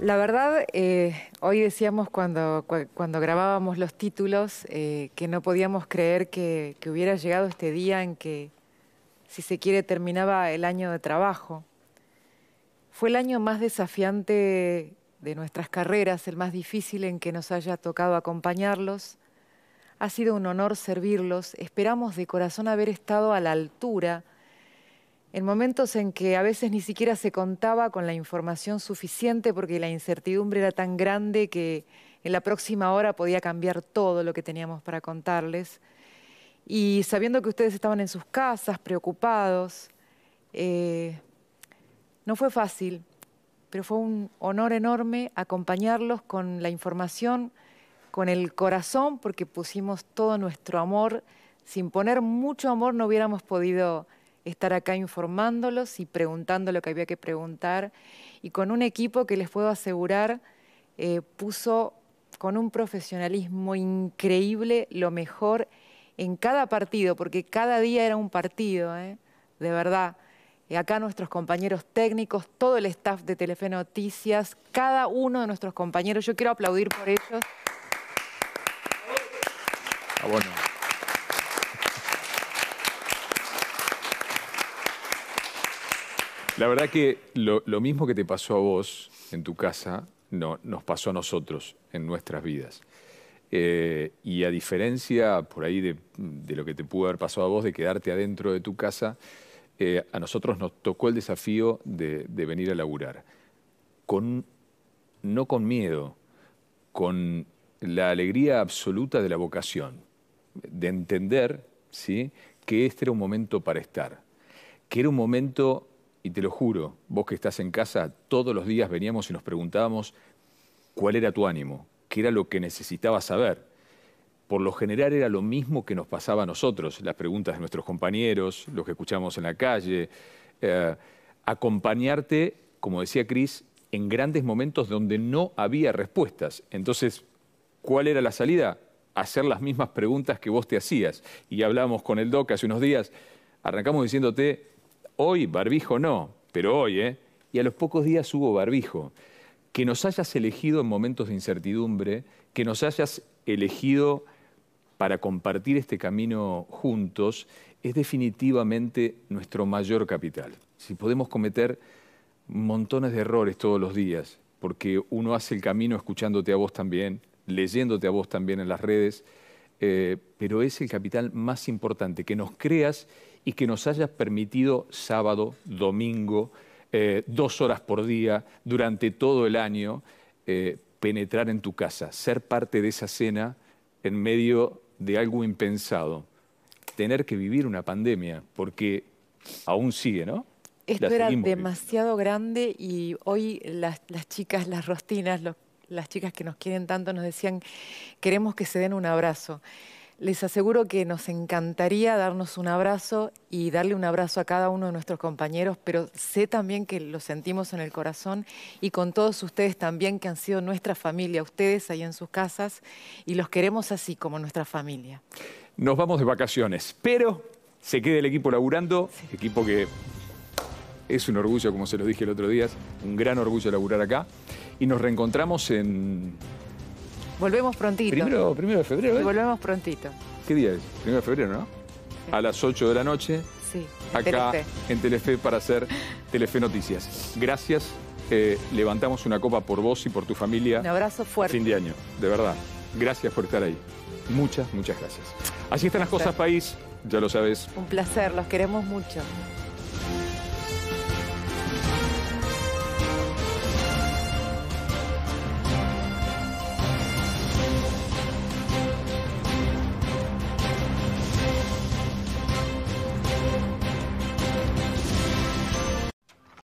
La verdad, eh, hoy decíamos cuando, cuando grabábamos los títulos eh, que no podíamos creer que, que, hubiera llegado este día en que, si se quiere, terminaba el año de trabajo. Fue el año más desafiante de nuestras carreras, el más difícil en que nos haya tocado acompañarlos. Ha sido un honor servirlos. Esperamos de corazón haber estado a la altura en momentos en que a veces ni siquiera se contaba con la información suficiente porque la incertidumbre era tan grande que en la próxima hora podía cambiar todo lo que teníamos para contarles. Y sabiendo que ustedes estaban en sus casas, preocupados, eh, no fue fácil, pero fue un honor enorme acompañarlos con la información, con el corazón, porque pusimos todo nuestro amor. Sin poner mucho amor no hubiéramos podido estar acá informándolos y preguntando lo que había que preguntar y con un equipo que les puedo asegurar eh, puso con un profesionalismo increíble lo mejor en cada partido, porque cada día era un partido, ¿eh? de verdad. Eh, acá nuestros compañeros técnicos, todo el staff de Telefe Noticias, cada uno de nuestros compañeros, yo quiero aplaudir por ellos. Ah, bueno. La verdad que lo, mismo que te pasó a vos en tu casa, no, nos pasó a nosotros en nuestras vidas. Eh, y a diferencia por ahí de, lo que te pudo haber pasado a vos, de quedarte adentro de tu casa, eh, a nosotros nos tocó el desafío de, venir a laburar. Con, no con miedo, con la alegría absoluta de la vocación, de entender ¿sí? que este era un momento para estar, que era un momento y te lo juro, vos que estás en casa, todos los días veníamos y nos preguntábamos cuál era tu ánimo, qué era lo que necesitabas saber. Por lo general era lo mismo que nos pasaba a nosotros, las preguntas de nuestros compañeros, los que escuchamos en la calle. Eh, acompañarte, como decía Cris, en grandes momentos donde no había respuestas. Entonces, ¿cuál era la salida? Hacer las mismas preguntas que vos te hacías. Y hablábamos con el DOC hace unos días, arrancamos diciéndote, Hoy barbijo no, pero hoy, ¿eh? Y a los pocos días hubo barbijo. Que nos hayas elegido en momentos de incertidumbre, que nos hayas elegido para compartir este camino juntos, es definitivamente nuestro mayor capital. Si podemos cometer montones de errores todos los días, porque uno hace el camino escuchándote a vos también, leyéndote a vos también en las redes, eh, pero es el capital más importante, que nos creas y que nos hayas permitido sábado, domingo, eh, dos horas por día, durante todo el año, eh, penetrar en tu casa, ser parte de esa cena en medio de algo impensado, tener que vivir una pandemia, porque aún sigue, ¿no? Esto era demasiado grande y hoy las, chicas, las rostinas, las chicas que nos quieren tanto nos decían, queremos que se den un abrazo. Les aseguro que nos encantaría darnos un abrazo y darle un abrazo a cada uno de nuestros compañeros, pero sé también que lo sentimos en el corazón y con todos ustedes también que han sido nuestra familia, ustedes ahí en sus casas, y los queremos así como nuestra familia. Nos vamos de vacaciones, pero se queda el equipo laburando, equipo que es un orgullo, como se lo dije el otro día, un gran orgullo laburar acá, y nos reencontramos en Volvemos prontito. Primero, primero de febrero, ¿eh? volvemos prontito. ¿Qué día es? Primero de febrero, ¿no? A las 8 de la noche, sí, acá en Telefe para hacer Telefe Noticias. Gracias. Eh, levantamos una copa por vos y por tu familia. Un abrazo fuerte. Fin de año, de verdad. Gracias por estar ahí. Muchas, muchas gracias. Así están las cosas, país. Ya lo sabes. Un placer, los queremos mucho.